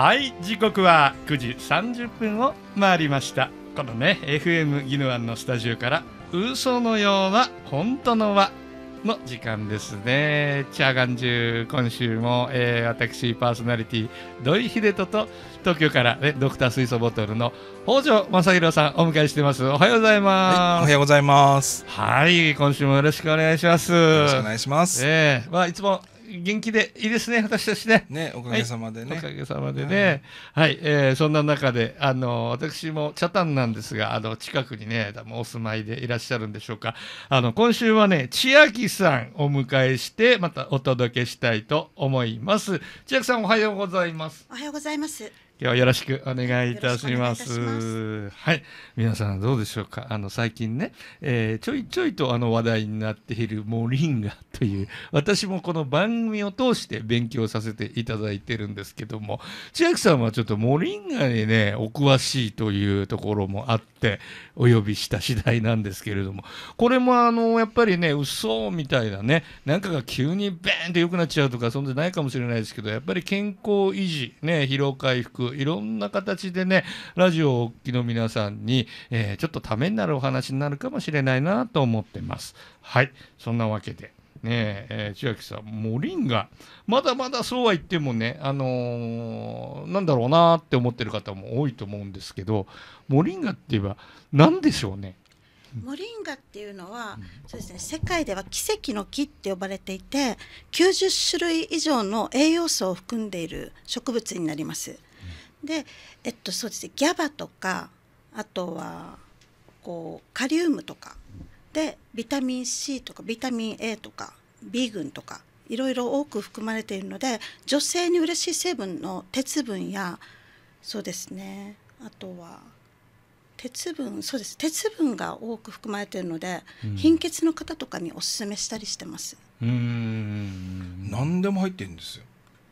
はい時刻は9時30分を回りましたこのね FM ギヌワンのスタジオから嘘のような本当の輪の時間ですね。チャーガンジュ今週も、えー、私パーソナリティ土井秀人と東京から、ね、ドクター水素ボトルの北条正弘さんお迎えしてます。おはようございます。はい、おはようございます。はい、今週もよろしくお願いします。よろしくお願いします。ええー、まあいつも元気でいいですね、私たちね。ね、おかげさまでね。はい、おかげさまでね。はい、えー、そんな中で、あの、私もチャタンなんですが、あの、近くにね、多分お住まいでいらっしゃるんでしょうか。あの、今週はね、千秋さんお迎えして、またお届けしたいと思います。千秋さん、おはようございます。おはようございます。今日はよろしくお願いいたします。いいますはい、皆さんどうでしょうか。あの最近ね、えー、ちょいちょいとあの話題になっているモリンガという、私もこの番組を通して勉強させていただいてるんですけども、千秋さんはちょっとモリンガにねお詳しいというところもあってお呼びした次第なんですけれども、これもあのやっぱりね嘘みたいなね、なんかが急にベーンと良くなっちゃうとかそんでないかもしれないですけど、やっぱり健康維持ね疲労回復いろんな形でねラジオをお聞きの皆さんに、えー、ちょっとためになるお話になるかもしれないなと思ってます。はいそんなわけでねえ、えー、千秋さん、モリンガ、まだまだそうは言ってもね、あのー、なんだろうなって思ってる方も多いと思うんですけど、モリンガって言えば、何でしょうね。モリンガっていうのは、そうですね、世界では奇跡の木って呼ばれていて90種類以上の栄養素を含んでいる植物になります。で、えっと、そうですねギャバとかあとはこうカリウムとかでビタミン C とかビタミン A とか B 群とかいろいろ多く含まれているので女性に嬉しい成分の鉄分やそうですねあとは鉄分そうです鉄分が多く含まれているので、うん、貧血の方とかにおすすめしたりしてますうん何でも入ってるんですよ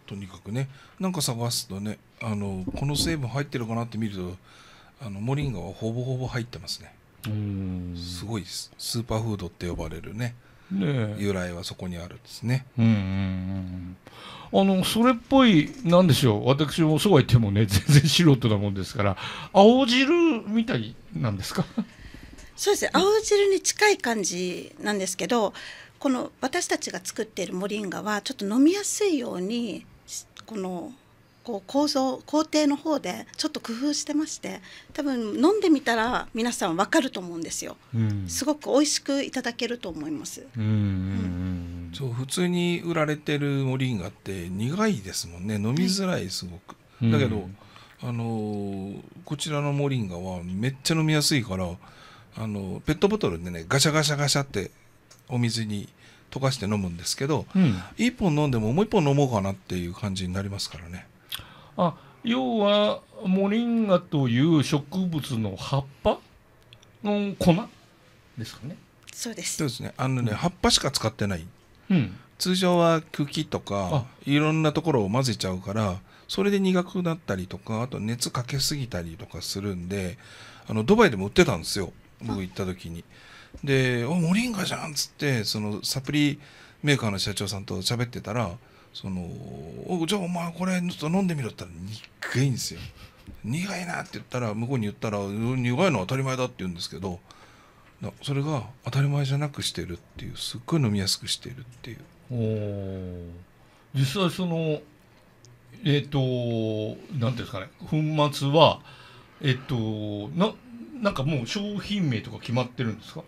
とにかくねなんか探すとねあのこの成分入ってるかなって見るとあのモリンガはほぼほぼ入ってますねうんすごいですスーパーフードって呼ばれるねね、由来はそこにあるんですね。うんあのそれっぽいなんでしょう私もそうは言ってもね 全然素人なもんですから青汁みたいなんですかそうですね青汁に近い感じなんですけどこの私たちが作っているモリンガはちょっと飲みやすいようにこのこう構造工程の方でちょっと工夫してまして多分飲んでみたら皆さん分かると思うんですよ、うん、すごく美味しくいただけると思います、うんうんそう普通に売られてるモリンガって苦いですもんね飲みづらいすごく、はい、だけど、あのこちらのモリンガはめっちゃ飲みやすいからあのペットボトルでねガシャガシャガシャってお水に溶かして飲むんですけど、うん、1本飲んでももう1本飲もうかなっていう感じになりますからね。あ要はモリンガという植物の葉っぱの粉ですかね。そうですそうですねあのね、うん、葉っぱしか使ってない、うん、通常は茎とかいろんなところを混ぜちゃうからそれで苦くなったりとかあと熱かけすぎたりとかするんであのドバイでも売ってたんですよ僕行った時に。で「おモリンガじゃん」っつってそのサプリメーカーの社長さんと喋ってたら「そのおじゃあお前これちょっと飲んでみろ」って言ったら苦いんですよ。苦いなって言ったら向こうに言ったら「苦いのは当たり前だ」って言うんですけどそれが当たり前じゃなくしてるっていうすっごい飲みやすくしてるっていう。お実際そのえっ、ー、と何ていうんですかね粉末はえっ、ー、とななんかもう商品名とか決まってるんですか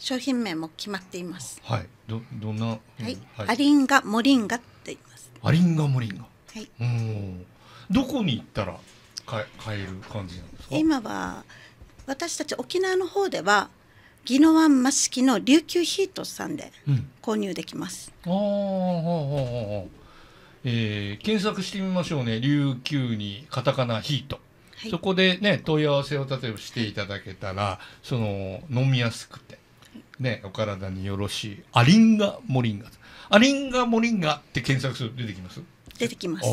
商品名も決まっています。はい。どどんな、はい、はい、アリンガモリンガって言います。アリンガモリンガ。はい。うん。どこに行ったら買える感じなんですか。今は私たち沖縄の方では宜野湾マ式の琉球ヒートさんで購入できます。うん、あはあ、はあ、はあ、えー、検索してみましょうね。琉球にカタカナヒート。はい、そこでね問い合わせを例えばしていただけたら、その飲みやすくてね、お体によろしいアリンガモリンガアリンガモリンガって検索すると出てきます出てきます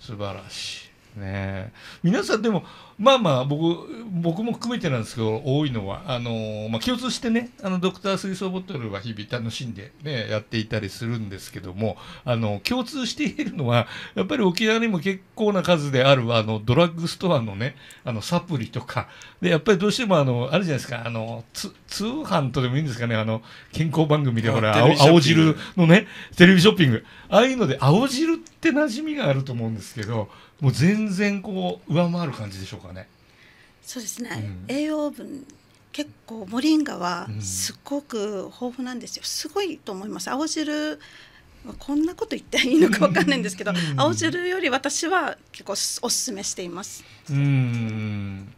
素晴らしいね皆さんでもまあまあ僕僕も含めてなんですけど多いのはあのー、まあ、共通してねあのドクター水槽ボトルは日々楽しんで、ね、やっていたりするんですけどもあの共通しているのはやっぱり沖縄にも結構な数であるあのドラッグストアのねあのサプリとかでやっぱりどうしてもあのあるじゃないですかあの通販とでもいいんですかねあの健康番組でほら青汁のねテレビショッピングああいうので青汁ってって馴染みがあると思うんですけどもう全然こう上回る感じでしょうかね。そうですね、うん、栄養分結構モリンガはすごく豊富なんですよ、すごいと思います青汁こんなこと言っていいのかわかんないんですけどうん、青汁より私は結構おすすめしていますうん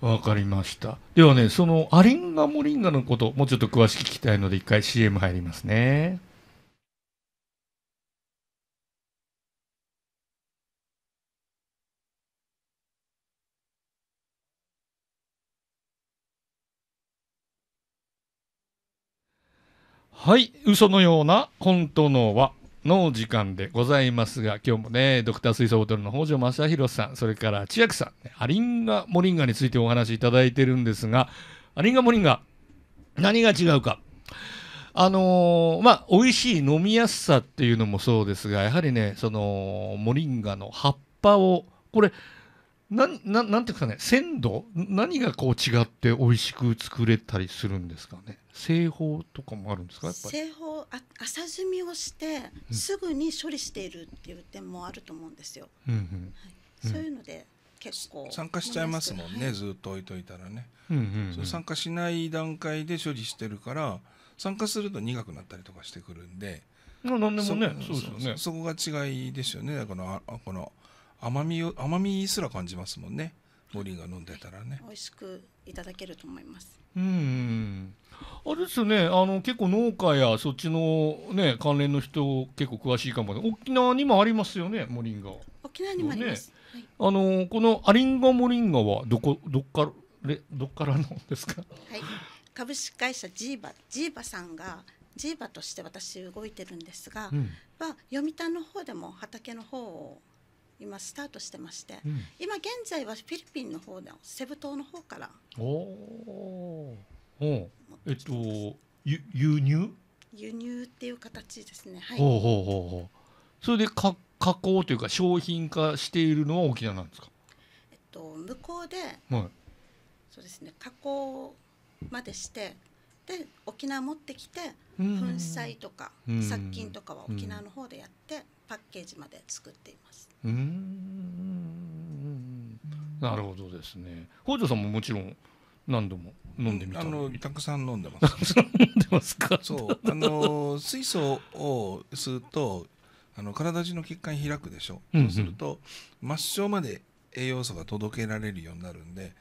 わかりましたではねそのアリンガモリンガのこともうちょっと詳しく聞きたいので一回 CM 入りますねはい嘘のような本当のはの時間でございますが今日もねドクター水素ボトルの北条正宏さんそれから千秋さんアリンガモリンガについてお話しいただいてるんですがアリンガモリンガ何が違うかあのー、まあ美味しい飲みやすさっていうのもそうですがやはりねそのモリンガの葉っぱをこれなななんていうかね鮮度何がこう違って美味しく作れたりするんですかね製法とかもあるんですかやっぱり製法あ浅摘みをしてすぐに処理しているっていう点もあると思うんですよ、うんうんそういうので結構酸化しちゃいますもんね、はい、ずっと置いといたらね、うんうんうん、酸化しない段階で処理してるから酸化すると苦くなったりとかしてくるんで、まあ、何でもねそうですよねそこが違いですよねこのこの甘みを甘みすら感じますもんねモリンが飲んでたらね、はい、美味しくいただけると思いますうんあれですよねあの結構農家やそっちのね関連の人結構詳しいかも沖縄にもありますよねモリンガ沖縄にもあります、ねはい、あのこのアリンガモリンガはどこどっからどっからのですか、はい、株式会社ジーバジーバさんがジーバとして私動いてるんですが、うん、は読谷の方でも畑の方を今スタートしてまして、うん、今現在はフィリピンの方のセブ島の方からおおえっと輸入輸入っていう形ですねはいほうほうほうほうそれでか加工というか商品化しているのは沖縄なんですかえっと向こうで、はい、そうですね加工までしてで沖縄持ってきて粉砕とか殺菌とかは沖縄の方でやってパッケージまで作っていますうんなるほどですね北条さんももちろん何度も飲んでみた、あのたくさん飲んでます飲んでますか そうあの水素を吸うとあの体中の血管開くでしょ、ううん、そうすると末梢まで栄養素が届けられるようになるんで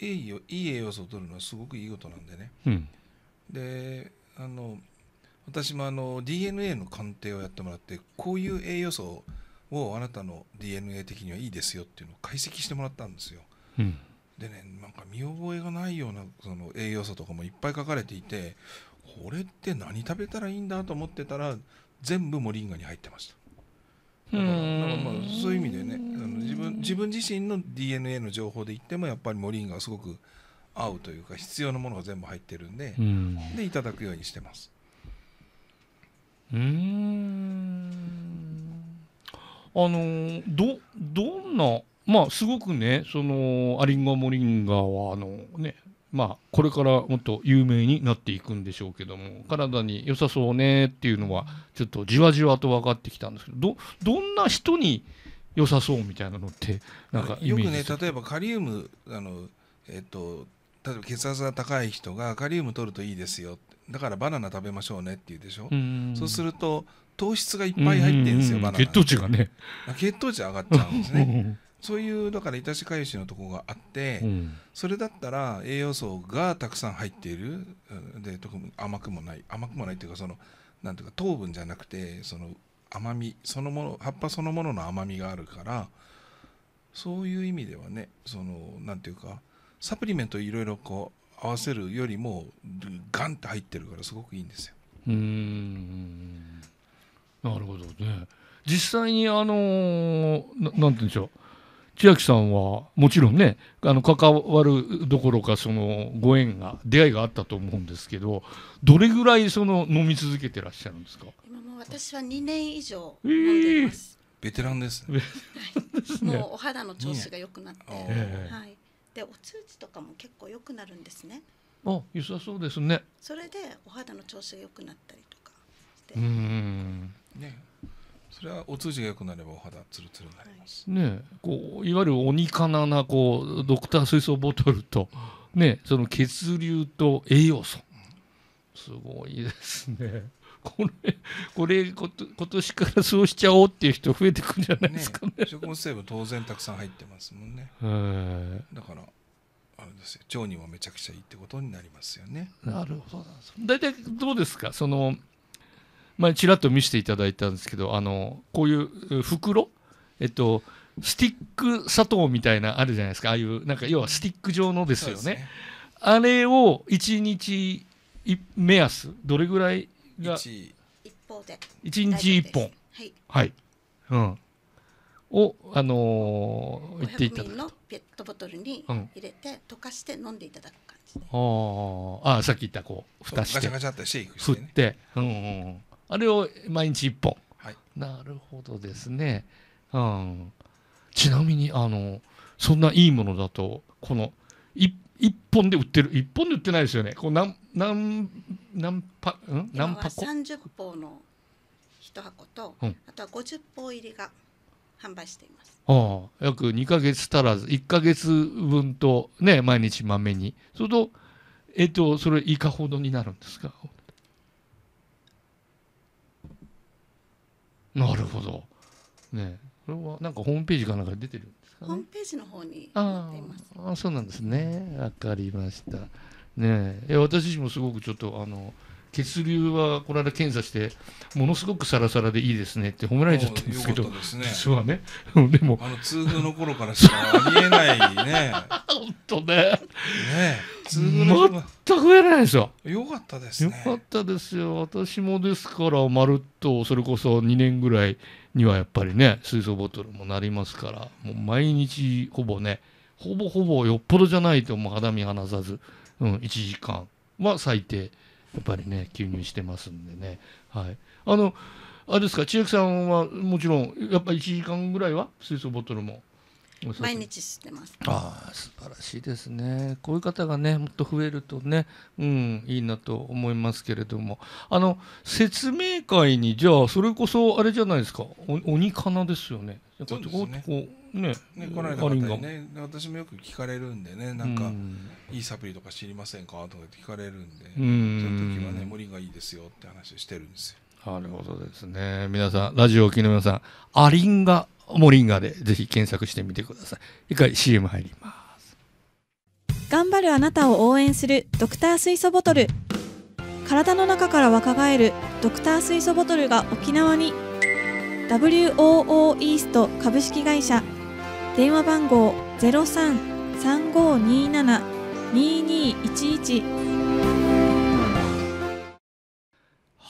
いいよいい栄養素を取るのはすごくいいことなんでね、うん、であの私もあの DNA の鑑定をやってもらってこういう栄養素を、うんをあなたの DNA 的にはいいですよっていうのを解析してもらったんですよ。うん、でねなんか見覚えがないようなその栄養素とかもいっぱい書かれていてこれって何食べたらいいんだと思ってたら全部モリンガに入ってました。だからなまあそういう意味でねあの自分自分自身の DNA の情報で言ってもやっぱりモリンガはすごく合うというか必要なものが全部入ってるんで、うん、でいただくようにしてます。うんあのどどんなまあすごくねそのアリンガモリンガはあのねまあこれからもっと有名になっていくんでしょうけども体に良さそうねっていうのはちょっとじわじわと分かってきたんですけどどどんな人に良さそうみたいなのってなんかよくね例えばカリウムあのえっと例えば血圧が高い人がカリウム取るといいですよだからバナナ食べましょうねって言うでしょ、うそうすると糖質がいっぱい入ってるんですよ、うんうん、血糖値がね血糖値上がっちゃうんですねそういうだからいたしかゆしのとこがあって、うん、それだったら栄養素がたくさん入っているで特に甘くもない甘くもないっていうかそのなんていうか糖分じゃなくてその甘みそのもの葉っぱそのものの甘みがあるからそういう意味ではねそのなんていうかサプリメントいろいろこう合わせるよりもガンって入ってるからすごくいいんですよ。うんなるほどね実際にあのー、ななんて言うんでしょう千秋さんはもちろんねあの関わるどころかそのご縁が出会いがあったと思うんですけどどれぐらいその飲み続けてらっしゃるんですか今も私は2年以上飲んでます、えー、ベテランです、ね、もうお肌の調子が良くなって、ね、はい、でお通じとかも結構良くなるんですねあ良さそうですねそれでお肌の調子が良くなったりとかしてうんねそれはお通じが良くなればお肌ツルツルになります、ねこういわゆる鬼かななこうドクター水素ボトルとねその血流と栄養素、すごいですねこれこれこと今年からそうしちゃおうっていう人増えてくんじゃないですかね、ね、食物成分当然たくさん入ってますもんねだからあれですよ腸にもめちゃくちゃいいってことになりますよねなるほど大体どうですかそのまあ、ちらっと見せていただいたんですけどあのこういう袋えっとスティック砂糖みたいなあるじゃないですかああいうなんか要はスティック状のですよね、ね、あれを1日目安どれぐらいが1日1本はい、はい、うんを、あのー、言っていただくのペットボトルに入れて、溶かして飲んでいただく感じああさっき言ったこう蓋してガチャガチャってシェイクして、ね、振って、うんうん、あれを毎日1本、はい、なるほどですね、うん、ちなみにあのそんないいものだとこの1本で売ってる1本で売ってないですよねこう何何何パん何箱30本の1箱と、うん、あとは50本入りが販売しています。ああ約2ヶ月足らず1ヶ月分とね毎日まめにそれとえっ、とそれいかほどになるんですかなるほど。ね、これはなんかホームページかなんか出てるんですか、ね、ホームページの方にああ、そうなんですね。わかりました。ねえ、私自身もすごくちょっとあの。血流はこれで検査してものすごくサラサラでいいですねって褒められちゃったんですけど、そね、実はね でもあの通風の頃からしかありえないね 本当ねね通ぐらい全くやらないですよよかったですねよかったですよ私もですからまるっとそれこそ2年ぐらいにはやっぱりね水素ボトルもなりますからもう毎日ほぼねほぼほぼよっぽどじゃないともう肌身離さず、うん、1時間は最低やっぱりね吸入してますんでねはいあのあれですか千秋さんはもちろんやっぱ1時間ぐらいは水素ボトルも毎日知ってますあ素晴らしいですねこういう方がねもっと増えるとねうんいいなと思いますけれどもあの説明会にじゃあそれこそあれじゃないですかお鬼かなですよねそうですねこうねねこの間のね私もよく聞かれるんでねなんか、うん、いいサプリとか知りませんかとか聞かれるんで、うん、その時はね無理がいいですよって話してるんですよなるほどですね皆さんラジオを聴きの皆さんアリンガモリンガでぜひ検索してみてください一回 CM 入ります頑張るあなたを応援するドクター水素ボトル体の中から若返るドクター水素ボトルが沖縄に WOO イースト株式会社電話番号0335272211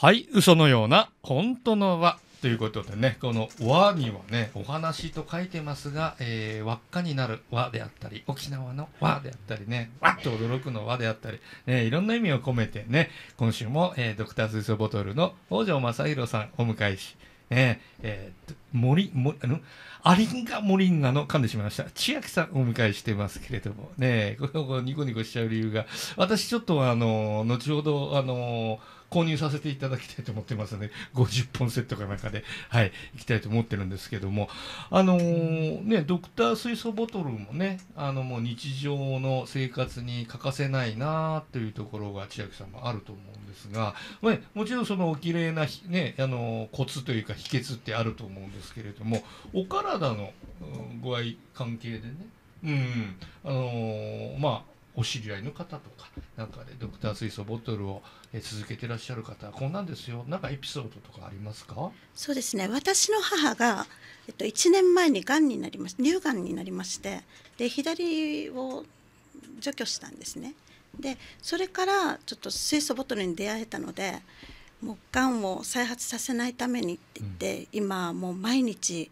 はい、嘘のような本当の輪ということでね、この輪にはね、お話と書いてますが、えー、輪っかになる輪であったり、沖縄の輪であったりね、わっと驚くの輪であったり、ね、いろんな意味を込めてね、今週も、えー、ドクター水素ボトルの北条正宏さんお迎えし、ねえー、森、森、あの、アリンガモリンガの、噛んでしまいました。千秋さんお迎えしてますけれども、ねこれをニコニコしちゃう理由が、私ちょっとあの、後ほど、あのー購入させていただきたいと思ってますので、50 本セットかなんかで、はい、いきたいと思ってるんですけども、あのー、ね、ドクター水素ボトルもね、あの、もう日常の生活に欠かせないなというところが千秋さんもあると思うんですが、まあ、もちろんそのお綺麗な、ね、あの、コツというか秘訣ってあると思うんですけれども、お体の、うん、具合関係でね、うん、あのー、まあ、お知り合いの方とかなんかでドクター水素ボトルを続けてらっしゃる方こんなんですよなんかエピソードとかありますかそうですね私の母が、えっと、1年前にがんになりまし乳がんになりましてで左を除去したんですねでそれからちょっと水素ボトルに出会えたのでもうがんを再発させないためにって言って、うん、今もう毎日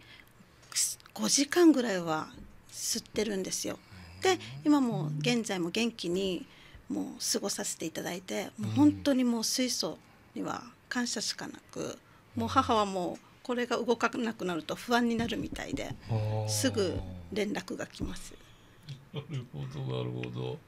5時間ぐらいは吸ってるんですよ。で今も現在も元気にもう過ごさせていただいてもう本当にもう水素には感謝しかなくもう母はもうこれが動かなくなると不安になるみたいですぐ連絡が来ます。なるほどなるほど。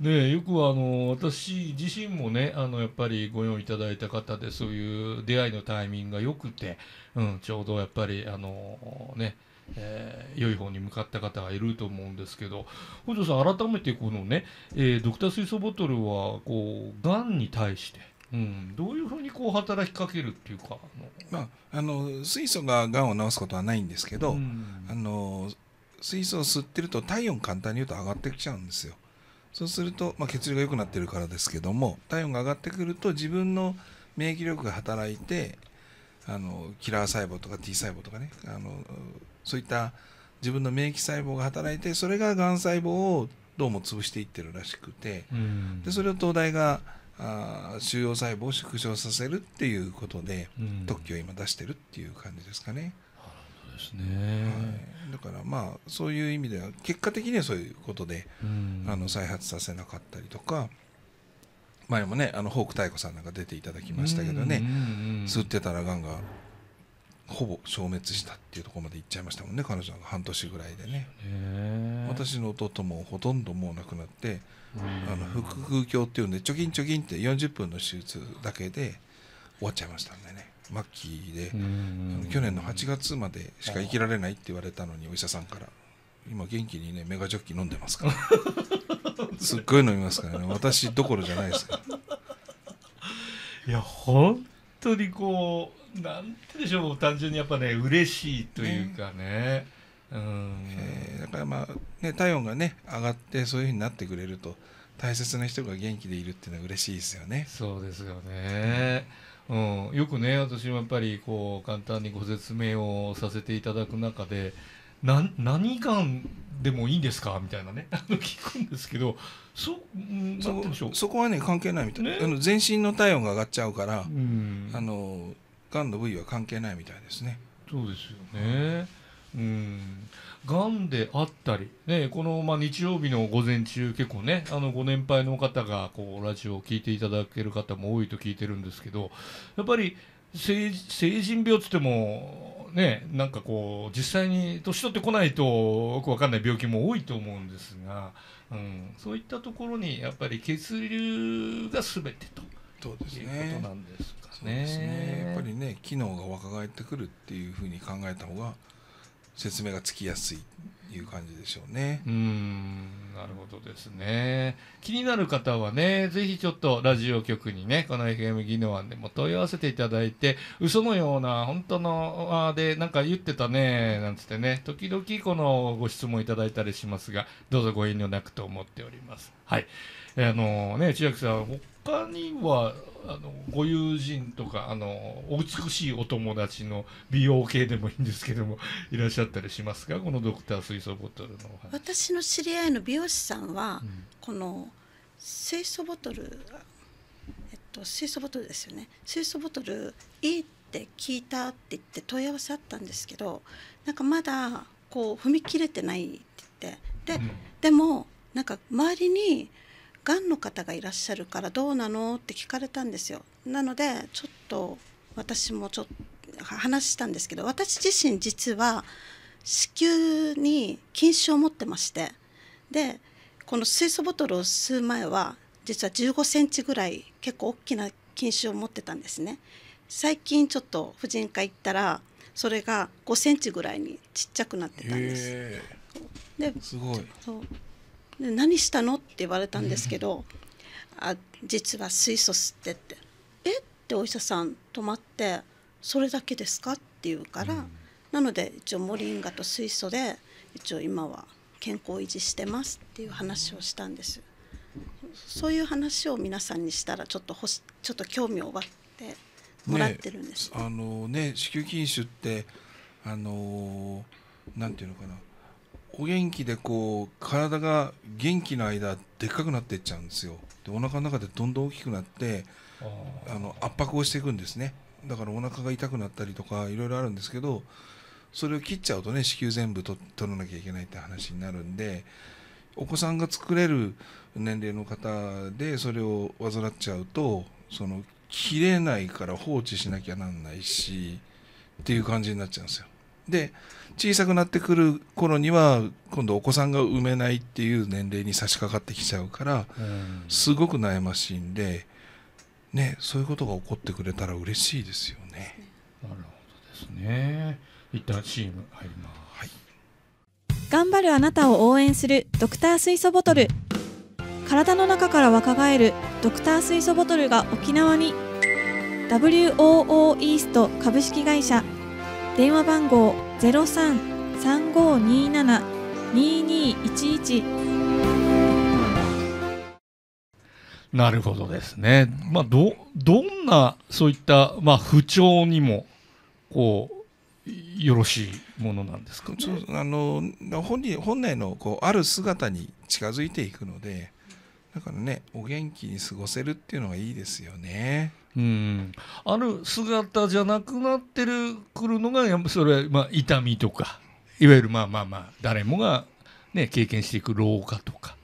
ね、よくあの私自身もねあのやっぱりご用意いただいた方でそういう出会いのタイミングがよくて、うん、ちょうどやっぱりあのねえー、良い方に向かった方がいると思うんですけど北条さん改めてこのね、えー、ドクター水素ボトルはこうがんに対して、うん、どういうふうにこう働きかけるっていうかまあ、あの水素ががんを治すことはないんですけど、うん、あの水素を吸ってると体温簡単に言うと上がってきちゃうんですよ。そうすると、まあ、血流が良くなってるからですけども体温が上がってくると自分の免疫力が働いてあのキラー細胞とか T 細胞とかねあのそういった自分の免疫細胞が働いてそれががん細胞をどうも潰していってるらしくて、うん、でそれを東大があ腫瘍細胞を縮小させるっていうことで、うん、特許を今出してるっていう感じですかね。ですね、はい、だからまあそういう意味では結果的にはそういうことで、うん、あの再発させなかったりとか前もねあのホーク妙子さんなんか出ていただきましたけどね、うんうんうん、吸ってたらがんがほぼ消滅したっていうところまで行っちゃいましたもんね彼女は半年ぐらいでね私の弟もほとんどもう亡くなってあの腹腔鏡っていうんでチョキンチョキンって40分の手術だけで終わっちゃいましたんでね末期で去年の8月までしか生きられないって言われたのにお医者さんから今元気にねメガジョッキ飲んでますから すっごい飲みますからね私どころじゃないですからいや本当にこうなんてでしょう単純にやっぱね嬉しいというかね。うん、えー、だからまあ、ね、体温がね上がってそういうふうになってくれると大切な人が元気でいるっていうのは嬉しいですよね。そうですよね、うん、よくね私もやっぱりこう簡単にご説明をさせていただく中でな何がんでもいいんですかみたいなね 聞くんですけどそそそこはね関係ないみたいな、ね、あの全身の体温が上がっちゃうから、うん、あのがんの部位は関係ないみたいですね。そうですよね。うん、がんであったり、ね、この、まあ、日曜日の午前中、結構ね、あのご年配の方がこうラジオを聞いていただける方も多いと聞いてるんですけど、やっぱり成人病っつっても、ね、なんかこう、実際に年取ってこないとよくわかんない病気も多いと思うんですが、うん、そういったところにやっぱり血流がすべてと。そうですね。いうことなんですねですねやっぱりね機能が若返ってくるっていうふうに考えた方が説明がつきやすいいう感じでしょうね。うんなるほどですね。気になる方はね、ぜひちょっとラジオ局にね、この FM 技能案でも問い合わせていただいて、嘘のような、本当の、あで、なんか言ってたね、なんつってね、時々このご質問いただいたりしますが、どうぞご遠慮なくと思っております。はい。あのね千秋さん他にはあのご友人とかあのお美しいお友達の美容系でもいいんですけども いらっしゃったりしますかこのドクター水素ボトルの私の知り合いの美容師さんは、うん、この水素ボトル、えっと、水素ボトルですよね水素ボトルいいって聞いたって言って問い合わせあったんですけどなんかまだこう踏み切れてないって言ってででもなんか周りにがんの方がいらっしゃるからどうなのって聞かれたんですよ。なのでちょっと私もちょっと話したんですけど私自身実は子宮に禁止を持ってましてでこの水素ボトルを吸う前は実は15センチぐらい結構大きな禁止を持ってたんですね。最近ちょっと婦人科行ったらそれが5センチぐらいにちっちゃくなってたんです。ですごいで何したの?」って言われたんですけど「あ実は水素吸って」って「えっ?」てお医者さん止まって「それだけですか?」って言うから、なので一応モリンガと水素で一応今は健康維持してますっていう話をしたんです。そういう話を皆さんにしたらちょっとほしちょっと興味を奪ってもらってるんです、ね、あのね子宮筋腫ってあのなんていうのかなお元気でこう体が元気の間でっかくなっていっちゃうんですよでお腹の中でどんどん大きくなってあの圧迫をしていくんですねだからお腹が痛くなったりとかいろいろあるんですけどそれを切っちゃうとね子宮全部取取らなきゃいけないって話になるんでお子さんが作れる年齢の方でそれを患っちゃうとその切れないから放置しなきゃなんないしっていう感じになっちゃうんですよ。で小さくなってくる頃には今度お子さんが産めないっていう年齢に差し掛かってきちゃうからすごく悩ましいんで、ね、そういうことが起こってくれたら嬉しいですよね。なるほどですね一旦 CM 入ります、はい、頑張るあなたを応援するドクター水素ボトル体の中から若返るドクター水素ボトルが沖縄に WOO イースト株式会社電話番号ゼロ三三五二七二二一一。なるほどですね、まあ、どどんなそういった、まあ、不調にもこうよろしいものなんですか、ね、あの本人本来のこうある姿に近づいていくのでだからねお元気に過ごせるっていうのがいいですよね。うん、ある姿じゃなくなってるくるのがやっぱそれ、まあ、痛みとかいわゆるまあまあまあ誰もが、ね、経験していく老化とか、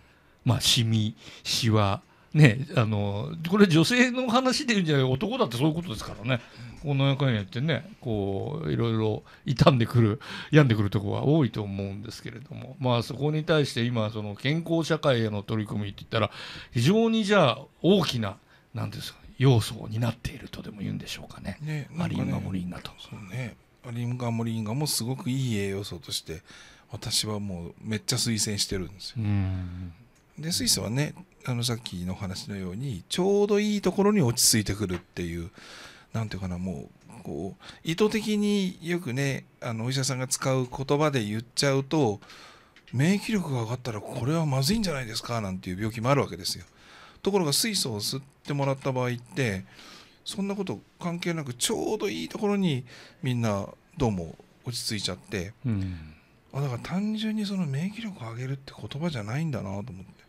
まあ、シミシワねあのこれ女性の話で言うんじゃない男だってそういうことですからねこの中にやってねこういろいろ傷んでくる病んでくるところが多いと思うんですけれどもまあそこに対して今その健康社会への取り組みって言ったら非常にじゃあ大きな何ですか要素になっているとでも言うんでしょうかねねかねアリンガモリンガと。そうねアリンガモリンガもすごくいい栄養素として私はもうめっちゃ推薦してるんですよ。でスイスはねあのさっきの話のようにちょうどいいところに落ち着いてくるっていう何ていうかなもうこう意図的によくねあのお医者さんが使う言葉で言っちゃうと免疫力が上がったらこれはまずいんじゃないですかなんていう病気もあるわけですよ。ところが水素を吸ってもらった場合ってそんなこと関係なくちょうどいいところにみんなどうも落ち着いちゃって、うん、あだから単純にその免疫力を上げるって言葉じゃないんだなと思って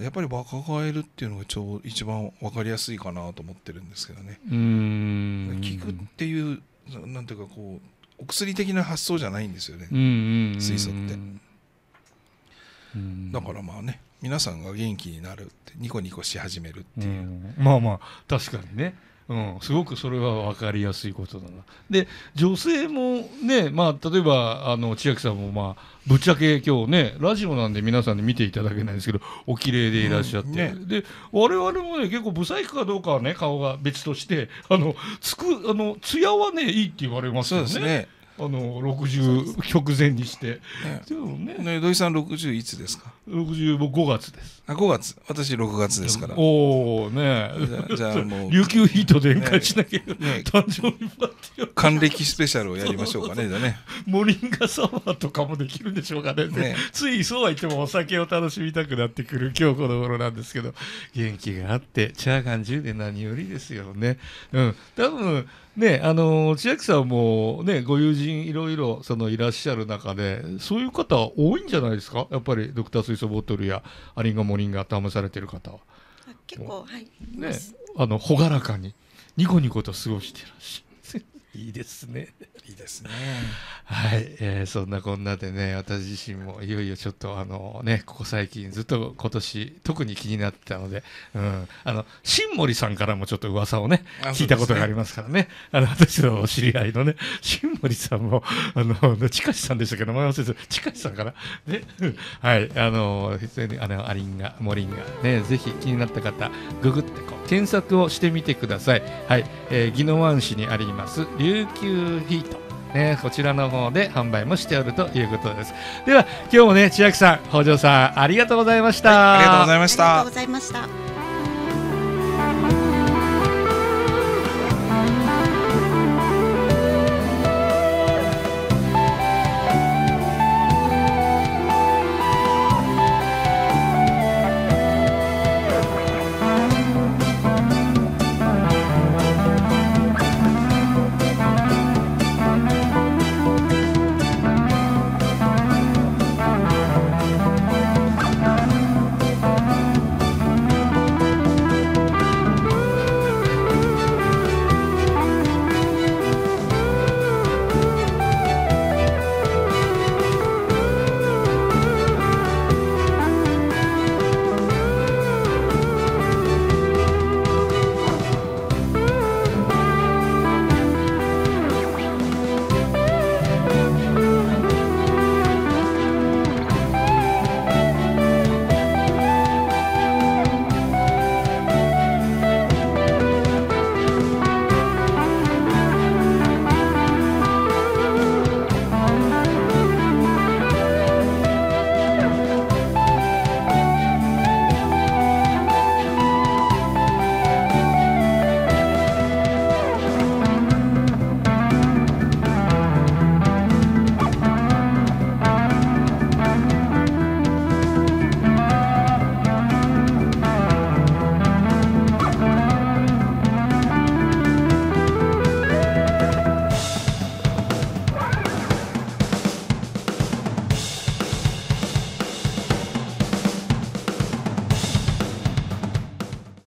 やっぱり若返るっていうのがちょう一番分かりやすいかなと思ってるんですけどね。聞くっていうなんていうかこうお薬的な発想じゃないんですよね水素って。だからまあね皆さんが元気になるってニコニコし始めるっていうまあまあ確かにねうん、すごくそれは分かりやすいことだな。で女性もね、まあ、例えばあの千秋さんも、まあ、ぶっちゃけ今日ねラジオなんで皆さんで見ていただけないんですけどお綺麗でいらっしゃって、うんね、で我々もね結構不細工かどうかはね顔が別としてあのつくあの艶はねいいって言われますよね。そうですねあの60直前にして、ね、でもね土井さん60いつですか60五5月ですあ5月私6月ですからおおねじゃあもう 琉球ヒートで宴会しなきゃ誕生日パーティー還暦スペシャルをやりましょうかねじゃねモリンガサワーとかもできるんでしょうかねついそうは言ってもお酒を楽しみたくなってくる今日この頃なんですけど元気があってチャーハン10で何よりですよねうん多分ね、あの千秋さんも、ね、ご友人いろいろそのいらっしゃる中でそういう方多いんじゃないですかやっぱりドクター水素ボトルやアリンガモリンガ試されてる方は結構はいねあの朗らかにニコニコと過ごしてらっしゃるいいですね。いいですね。はい、えー、そんなこんなでね、私自身もいよいよちょっとあのね、ここ最近ずっと今年特に気になってたので、うん、あの新森さんからもちょっと噂をね、聞いたことがありますからね。ねあの私のお知り合いのね、新森さんもあの近しさんでしたけど、前先生近しさんからね、はい、あの非常にあのアリンガ、モリンガね、ぜひ気になった方ググってこう検索をしてみてください。はい、えー、宜野湾市にあります。琉球ヒート。ね、こちらの方で販売もしておるということです。では、今日もね、千秋さん、北条さん、ありがとうございました。はい、ありがとうございました。ありがとうございました。